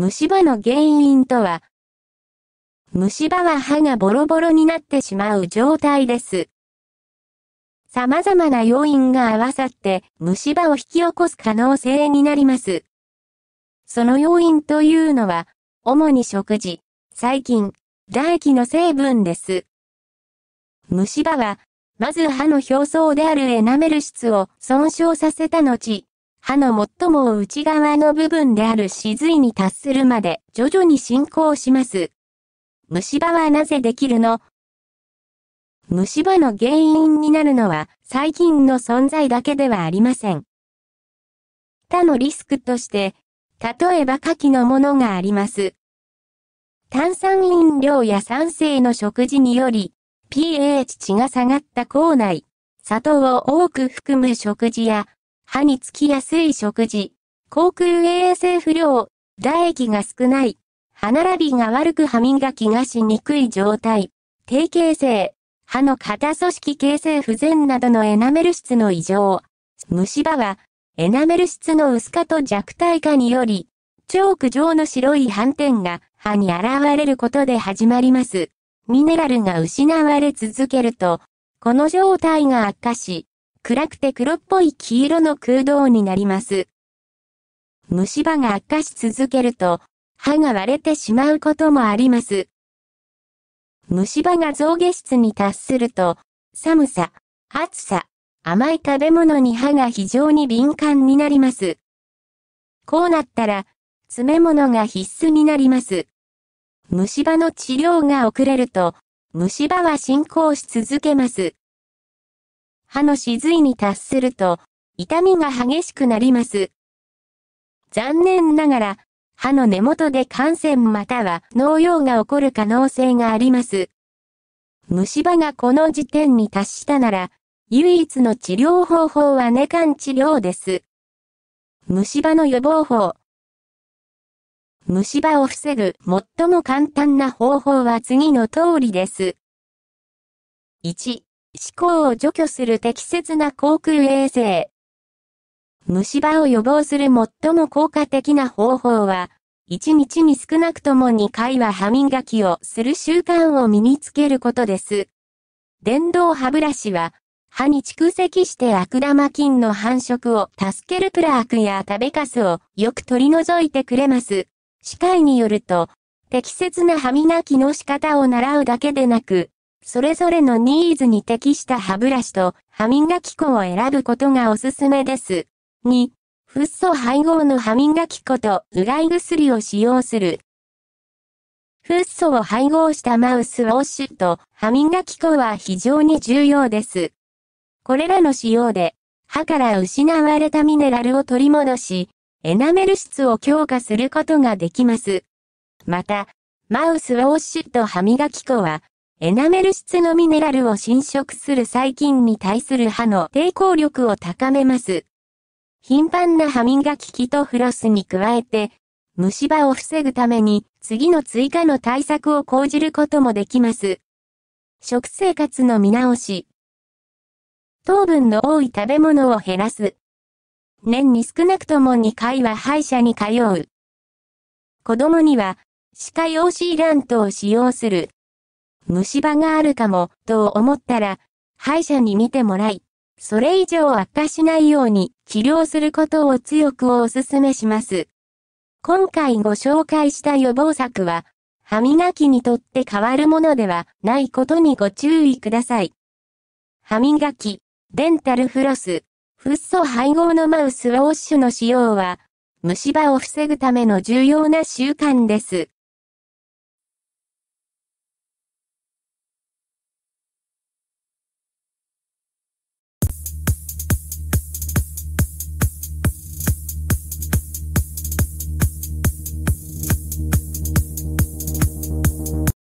虫歯の原因とは、虫歯は歯がボロボロになってしまう状態です。様々な要因が合わさって虫歯を引き起こす可能性になります。その要因というのは、主に食事、細菌、唾液の成分です。虫歯は、まず歯の表層であるエナメル質を損傷させた後、歯の最も内側の部分である歯髄に達するまで徐々に進行します。虫歯はなぜできるの虫歯の原因になるのは細菌の存在だけではありません。他のリスクとして、例えば下記のものがあります。炭酸飲料や酸性の食事により、pH 値が下がった口内、砂糖を多く含む食事や、歯につきやすい食事、口腔衛生不良、唾液が少ない、歯並びが悪く歯磨きがしにくい状態、低形成、歯の型組織形成不全などのエナメル質の異常。虫歯は、エナメル質の薄化と弱体化により、チョーク状の白い斑点が歯に現れることで始まります。ミネラルが失われ続けると、この状態が悪化し、暗くて黒っぽい黄色の空洞になります。虫歯が悪化し続けると、歯が割れてしまうこともあります。虫歯が増下質に達すると、寒さ、暑さ、甘い食べ物に歯が非常に敏感になります。こうなったら、詰め物が必須になります。虫歯の治療が遅れると、虫歯は進行し続けます。歯の歯髄に達すると、痛みが激しくなります。残念ながら、歯の根元で感染または農用が起こる可能性があります。虫歯がこの時点に達したなら、唯一の治療方法は根管治療です。虫歯の予防法。虫歯を防ぐ最も簡単な方法は次の通りです。1、思考を除去する適切な航空衛生。虫歯を予防する最も効果的な方法は、1日に少なくとも2回は歯磨きをする習慣を身につけることです。電動歯ブラシは、歯に蓄積して悪玉菌の繁殖を助けるプラークや食べかすをよく取り除いてくれます。歯科医によると、適切な歯磨きの仕方を習うだけでなく、それぞれのニーズに適した歯ブラシと歯磨き粉を選ぶことがおすすめです。2、フッ素配合の歯磨き粉とうがい薬を使用する。フッ素を配合したマウスウォッシュと歯磨き粉は非常に重要です。これらの使用で、歯から失われたミネラルを取り戻し、エナメル質を強化することができます。また、マウスウォッシュと歯磨き粉は、エナメル質のミネラルを侵食する細菌に対する歯の抵抗力を高めます。頻繁な歯磨き器とフロスに加えて、虫歯を防ぐために次の追加の対策を講じることもできます。食生活の見直し。糖分の多い食べ物を減らす。年に少なくとも2回は歯医者に通う。子供には、歯科用シーラントを使用する。虫歯があるかも、と思ったら、歯医者に診てもらい、それ以上悪化しないように治療することを強くお勧めします。今回ご紹介した予防策は、歯磨きにとって変わるものではないことにご注意ください。歯磨き、デンタルフロス、フッ素配合のマウスウォッシュの使用は、虫歯を防ぐための重要な習慣です。